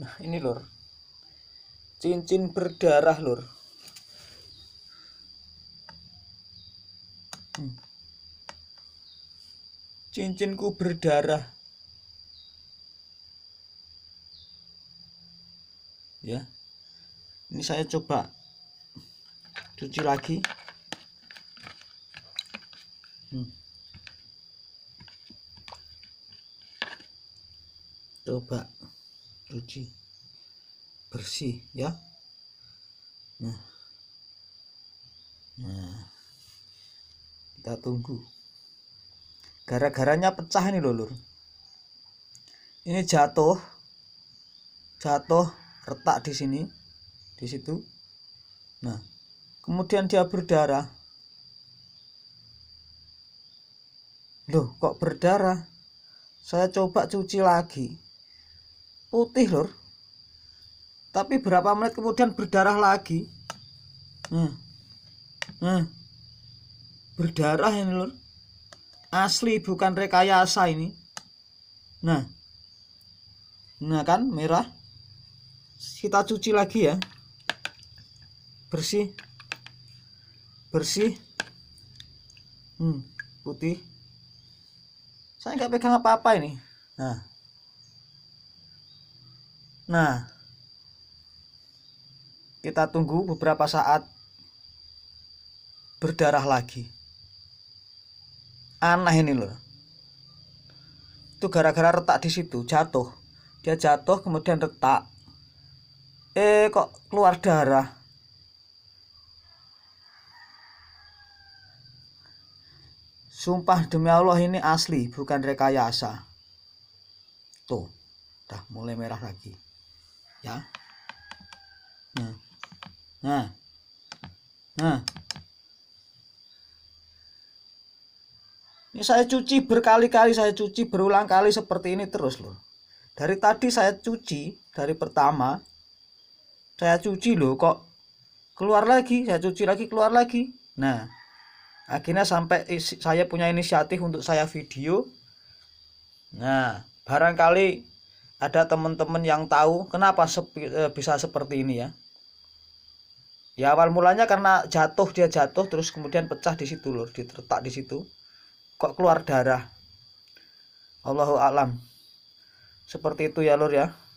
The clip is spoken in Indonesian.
Nah, ini lur. Cincin berdarah lur. Hmm. Cincinku berdarah. Ya. Ini saya coba cuci lagi. Hmm. Coba cuci bersih ya nah nah kita tunggu gara-garanya pecah ini loh lur ini jatuh jatuh retak di sini di situ nah kemudian dia berdarah loh kok berdarah saya coba cuci lagi putih lor tapi berapa menit kemudian berdarah lagi hmm. Hmm. berdarah ini lor asli bukan rekayasa ini nah nah kan merah kita cuci lagi ya bersih bersih hmm, putih saya nggak pegang apa-apa ini nah Nah, kita tunggu beberapa saat berdarah lagi. Aneh ini loh. Itu gara-gara retak di situ, jatuh. Dia jatuh kemudian retak. Eh kok keluar darah? Sumpah demi Allah ini asli, bukan rekayasa. Tuh, dah mulai merah lagi ya nah nah nah ini saya cuci berkali-kali saya cuci berulang kali seperti ini terus loh dari tadi saya cuci dari pertama saya cuci loh kok keluar lagi saya cuci lagi keluar lagi nah akhirnya sampai saya punya inisiatif untuk saya video nah barangkali ada teman-teman yang tahu kenapa sepi, eh, bisa seperti ini ya ya awal mulanya karena jatuh dia jatuh terus kemudian pecah di situ lur diterletak di situ kok keluar darah Allahu alam seperti itu ya lur ya